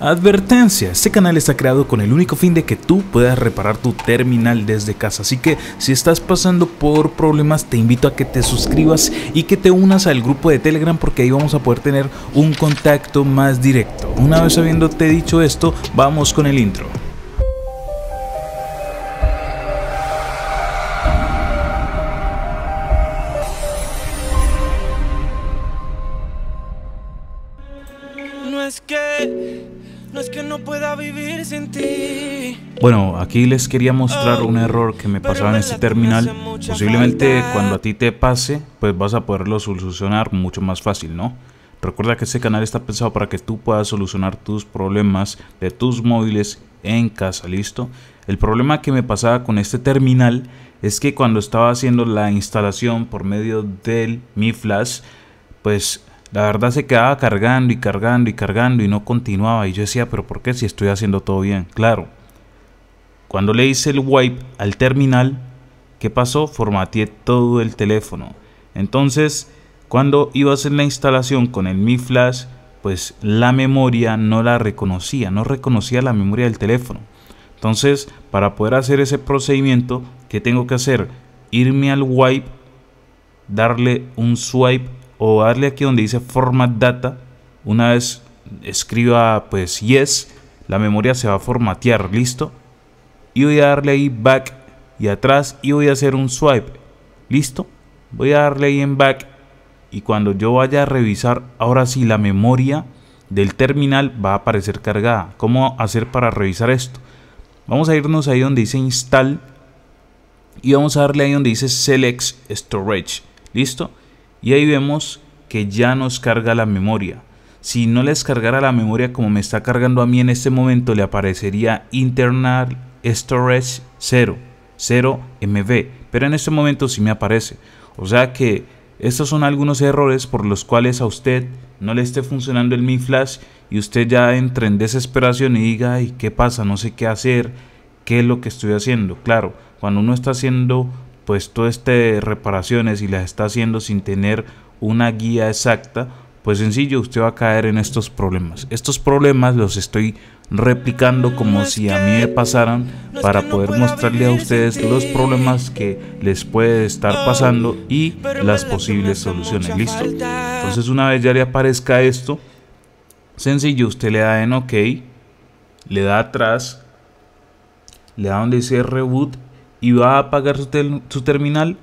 Advertencia, este canal está creado con el único fin de que tú puedas reparar tu terminal desde casa, así que si estás pasando por problemas te invito a que te suscribas y que te unas al grupo de Telegram porque ahí vamos a poder tener un contacto más directo. Una vez habiéndote dicho esto, vamos con el intro. No es que no pueda vivir sin ti. Bueno, aquí les quería mostrar oh, un error que me pasaba en este terminal. Posiblemente cuando a ti te pase, pues vas a poderlo solucionar mucho más fácil, ¿no? Recuerda que este canal está pensado para que tú puedas solucionar tus problemas de tus móviles en casa, ¿listo? El problema que me pasaba con este terminal es que cuando estaba haciendo la instalación por medio del Mi Flash, pues la verdad se quedaba cargando y cargando y cargando y no continuaba. Y yo decía, pero ¿por qué si estoy haciendo todo bien? Claro. Cuando le hice el wipe al terminal, ¿qué pasó? Formateé todo el teléfono. Entonces, cuando iba a hacer la instalación con el Mi Flash, pues la memoria no la reconocía, no reconocía la memoria del teléfono. Entonces, para poder hacer ese procedimiento, ¿qué tengo que hacer? Irme al wipe, darle un swipe o darle aquí donde dice format data. Una vez escriba pues yes, la memoria se va a formatear, listo. Y voy a darle ahí back y atrás y voy a hacer un swipe, listo. Voy a darle ahí en back y cuando yo vaya a revisar, ahora sí la memoria del terminal va a aparecer cargada. ¿Cómo hacer para revisar esto? Vamos a irnos ahí donde dice install y vamos a darle ahí donde dice select storage, listo y ahí vemos que ya nos carga la memoria. Si no les cargara la memoria como me está cargando a mí en este momento, le aparecería Internal Storage 0, 0 MB. Pero en este momento sí me aparece. O sea que estos son algunos errores por los cuales a usted no le esté funcionando el Mi Flash y usted ya entre en desesperación y diga, y ¿qué pasa? No sé qué hacer, qué es lo que estoy haciendo. Claro, cuando uno está haciendo pues todo este reparaciones y las está haciendo sin tener una guía exacta, pues sencillo, usted va a caer en estos problemas. Estos problemas los estoy replicando como si a mí me pasaran para poder mostrarle a ustedes los problemas que les puede estar pasando y las posibles soluciones. Listo. Entonces una vez ya le aparezca esto, sencillo, usted le da en OK, le da atrás, le da donde dice reboot y va a apagar su, terminal,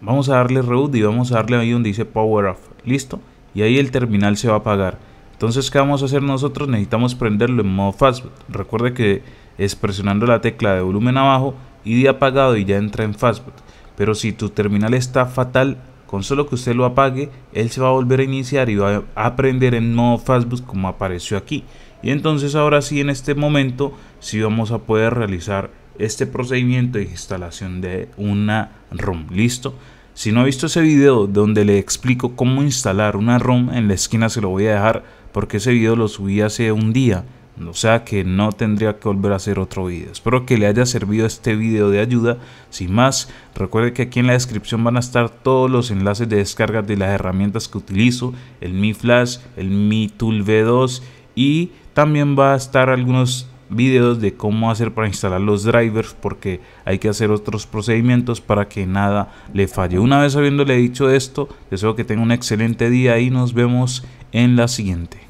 vamos a darle reboot y vamos a darle ahí donde dice power off. Listo. Y ahí el terminal se va a apagar. Entonces, ¿qué vamos a hacer nosotros? Necesitamos prenderlo en modo fastboot. Recuerde que es presionando la tecla de volumen abajo y de apagado y ya entra en fastboot. Pero si tu terminal está fatal, con solo que usted lo apague, él se va a volver a iniciar y va a aprender en modo fastboot como apareció aquí. Y entonces ahora sí en este momento sí vamos a poder realizar este procedimiento de instalación de una ROM. Listo. Si no ha visto ese video donde le explico cómo instalar una ROM en la esquina se lo voy a dejar porque ese video lo subí hace un día. O sea que no tendría que volver a hacer otro video. Espero que le haya servido este video de ayuda. Sin más, recuerde que aquí en la descripción van a estar todos los enlaces de descarga de las herramientas que utilizo. El Mi Flash, el Mi Tool V2 y también va a estar algunos Vídeos de cómo hacer para instalar los drivers porque hay que hacer otros procedimientos para que nada le falle. Una vez habiéndole dicho esto, deseo que tenga un excelente día y nos vemos en la siguiente.